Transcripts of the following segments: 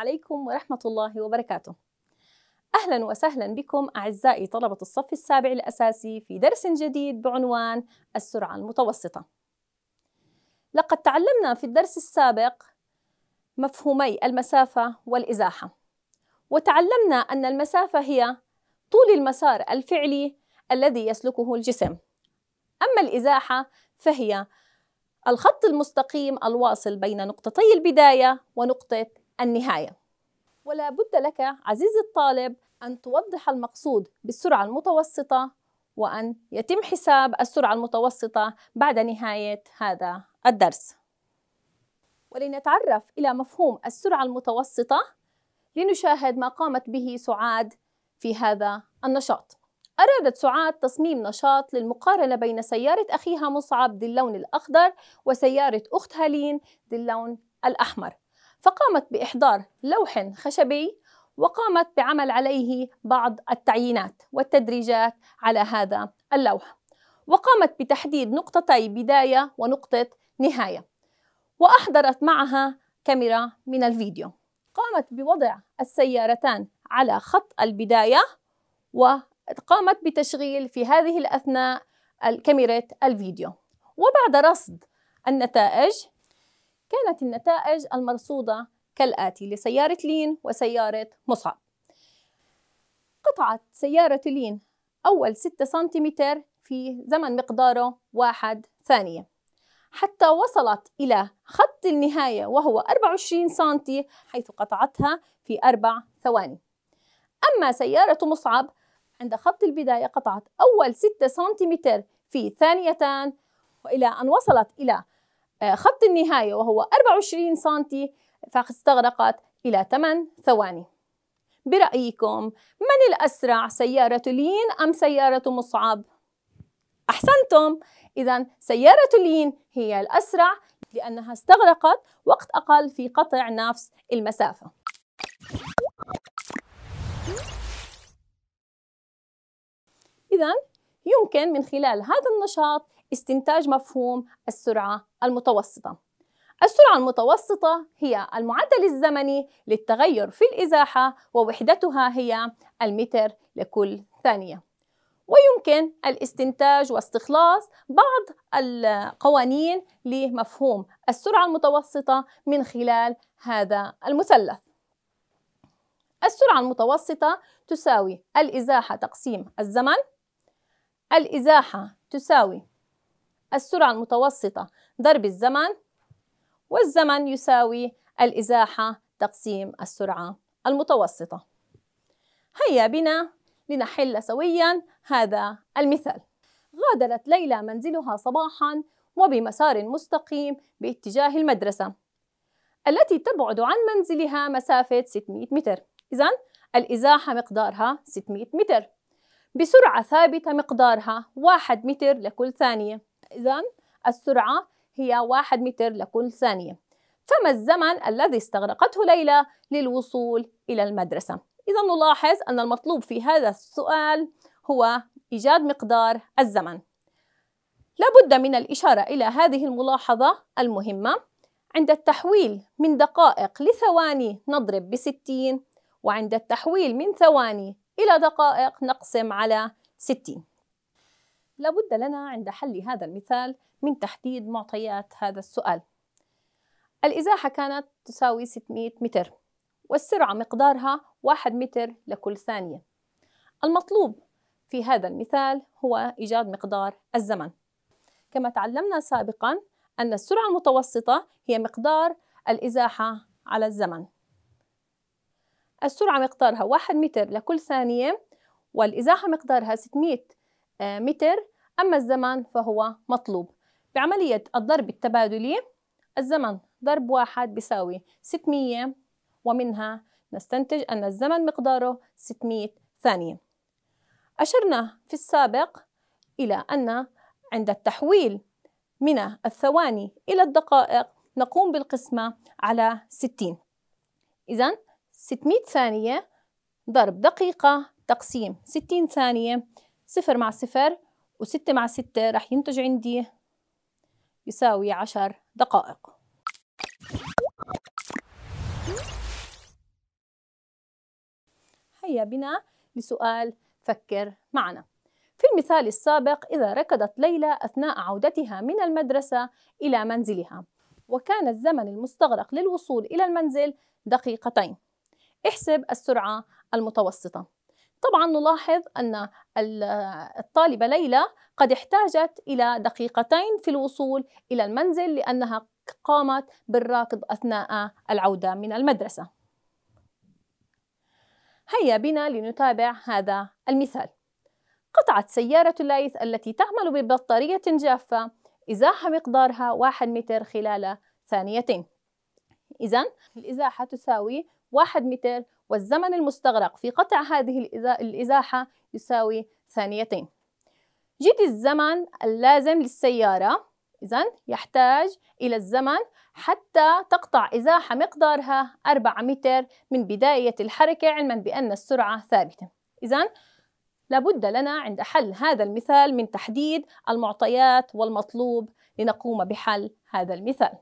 عليكم ورحمة الله وبركاته. أهلا وسهلا بكم أعزائي طلبة الصف السابع الأساسي في درس جديد بعنوان السرعة المتوسطة. لقد تعلمنا في الدرس السابق مفهومي المسافة والإزاحة. وتعلمنا أن المسافة هي طول المسار الفعلي الذي يسلكه الجسم. أما الإزاحة فهي الخط المستقيم الواصل بين نقطتي البداية ونقطة النهاية ولا بد لك عزيزي الطالب أن توضح المقصود بالسرعة المتوسطة وأن يتم حساب السرعة المتوسطة بعد نهاية هذا الدرس ولنتعرف إلى مفهوم السرعة المتوسطة لنشاهد ما قامت به سعاد في هذا النشاط أرادت سعاد تصميم نشاط للمقارنة بين سيارة أخيها مصعب ذي اللون الأخضر وسيارة أختها لين ذي اللون الأحمر فقامت بإحضار لوح خشبي وقامت بعمل عليه بعض التعيينات والتدريجات على هذا اللوح وقامت بتحديد نقطتي بداية ونقطة نهاية وأحضرت معها كاميرا من الفيديو قامت بوضع السيارتان على خط البداية وقامت بتشغيل في هذه الأثناء الكاميرا الفيديو وبعد رصد النتائج كانت النتائج المرصودة كالآتي لسيارة لين وسيارة مصعب قطعت سيارة لين أول 6 سنتيمتر في زمن مقداره واحد ثانية حتى وصلت إلى خط النهاية وهو 24 سنتي حيث قطعتها في أربع ثواني أما سيارة مصعب عند خط البداية قطعت أول 6 سنتيمتر في ثانيتان وإلى أن وصلت إلى آه، خط النهاية وهو 24 سم فاستغرقت إلى 8 ثواني برأيكم من الأسرع سيارة لين أم سيارة مصعب؟ أحسنتم إذا سيارة لين هي الأسرع لأنها استغرقت وقت أقل في قطع نفس المسافة إذا يمكن من خلال هذا النشاط استنتاج مفهوم السرعة المتوسطة السرعة المتوسطة هي المعدل الزمني للتغير في الإزاحة ووحدتها هي المتر لكل ثانية ويمكن الاستنتاج واستخلاص بعض القوانين لمفهوم السرعة المتوسطة من خلال هذا المثلث السرعة المتوسطة تساوي الإزاحة تقسيم الزمن الإزاحة تساوي السرعة المتوسطة ضرب الزمن والزمن يساوي الإزاحة تقسيم السرعة المتوسطة هيا بنا لنحل سويا هذا المثال غادرت ليلى منزلها صباحا وبمسار مستقيم باتجاه المدرسة التي تبعد عن منزلها مسافة 600 متر إذا الإزاحة مقدارها 600 متر بسرعة ثابتة مقدارها 1 متر لكل ثانية إذا السرعة هي واحد متر لكل ثانية فما الزمن الذي استغرقته ليلى للوصول إلى المدرسة؟ إذا نلاحظ أن المطلوب في هذا السؤال هو إيجاد مقدار الزمن لابد من الإشارة إلى هذه الملاحظة المهمة عند التحويل من دقائق لثواني نضرب بستين وعند التحويل من ثواني إلى دقائق نقسم على ستين لابد لنا عند حل هذا المثال من تحديد معطيات هذا السؤال الإزاحة كانت تساوي 600 متر والسرعة مقدارها 1 متر لكل ثانية المطلوب في هذا المثال هو إيجاد مقدار الزمن كما تعلمنا سابقا أن السرعة المتوسطة هي مقدار الإزاحة على الزمن السرعة مقدارها 1 متر لكل ثانية والإزاحة مقدارها 600 متر أما الزمن فهو مطلوب بعملية الضرب التبادلي الزمن ضرب واحد بيساوي 600 ومنها نستنتج أن الزمن مقداره 600 ثانية أشرنا في السابق إلى أن عند التحويل من الثواني إلى الدقائق نقوم بالقسمة على 60 إذا 600 ثانية ضرب دقيقة تقسيم 60 ثانية صفر مع صفر وستة مع ستة رح ينتج عندي يساوي عشر دقائق هيا بنا لسؤال فكر معنا في المثال السابق إذا ركضت ليلى أثناء عودتها من المدرسة إلى منزلها وكان الزمن المستغرق للوصول إلى المنزل دقيقتين احسب السرعة المتوسطة طبعا نلاحظ أن الطالبة ليلى قد احتاجت إلى دقيقتين في الوصول إلى المنزل لأنها قامت بالراكض أثناء العودة من المدرسة هيا بنا لنتابع هذا المثال قطعت سيارة الليث التي تعمل ببطارية جافة إزاحة مقدارها واحد متر خلال ثانيتين إذا الإزاحة تساوي واحد متر والزمن المستغرق في قطع هذه الإزاحة يساوي ثانيتين جد الزمن اللازم للسيارة إذا يحتاج إلى الزمن حتى تقطع إزاحة مقدارها 4 متر من بداية الحركة علما بأن السرعة ثابتة إذا لابد لنا عند حل هذا المثال من تحديد المعطيات والمطلوب لنقوم بحل هذا المثال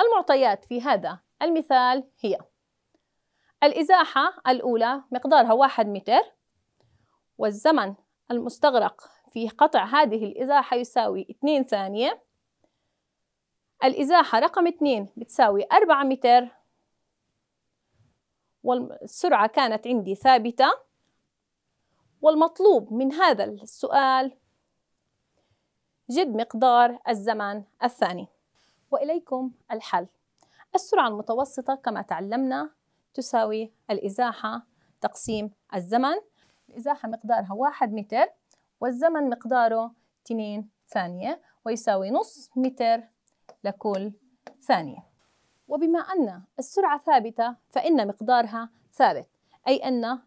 المعطيات في هذا المثال هي الإزاحة الأولى مقدارها واحد متر والزمن المستغرق في قطع هذه الإزاحة يساوي اثنين ثانية الإزاحة رقم اثنين بتساوي أربعة متر والسرعة كانت عندي ثابتة والمطلوب من هذا السؤال جد مقدار الزمن الثاني وإليكم الحل السرعة المتوسطة كما تعلمنا تساوي الإزاحة تقسيم الزمن الإزاحة مقدارها واحد متر والزمن مقداره 2 ثانية ويساوي نص متر لكل ثانية وبما أن السرعة ثابتة فإن مقدارها ثابت أي أن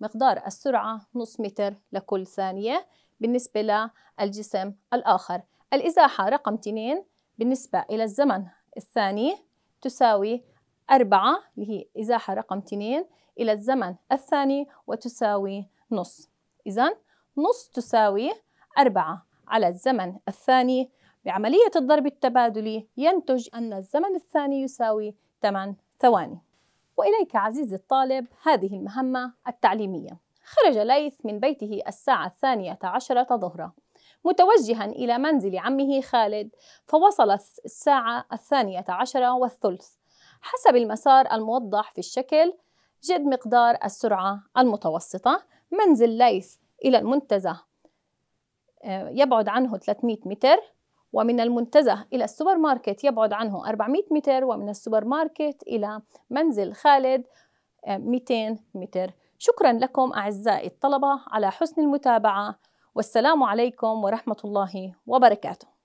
مقدار السرعة نص متر لكل ثانية بالنسبة للجسم الآخر الإزاحة رقم 2 بالنسبة إلى الزمن الثاني تساوي أربعة اللي هي إزاحة رقم اثنين إلى الزمن الثاني وتساوي نص إذا نص تساوي أربعة على الزمن الثاني بعملية الضرب التبادلي ينتج أن الزمن الثاني يساوي 8 ثواني وإليك عزيزي الطالب هذه المهمة التعليمية خرج ليث من بيته الساعة الثانية عشرة ظهرا متوجها إلى منزل عمه خالد فوصلت الساعة الثانية عشرة والثلث حسب المسار الموضح في الشكل جد مقدار السرعة المتوسطة منزل ليث إلى المنتزه آه، يبعد عنه 300 متر ومن المنتزه إلى السوبر ماركت يبعد عنه 400 متر ومن السوبر ماركت إلى منزل خالد 200 آه، متر شكرا لكم أعزائي الطلبة على حسن المتابعة والسلام عليكم ورحمة الله وبركاته